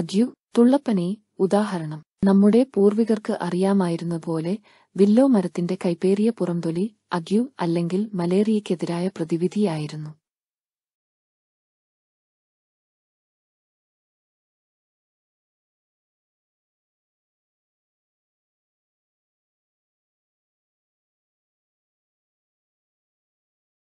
അദ്യു തുള്ളപ്പനെ ഉദാഹരണം നമ്മുടെ പൂർവികർക്ക് പോലെ വില്ലോ മരത്തിന്റെ കൈപ്പേറിയ പുറംതൊലി അഗ്യു അല്ലെങ്കിൽ മലേറിയയ്ക്കെതിരായ പ്രതിവിധിയായിരുന്നു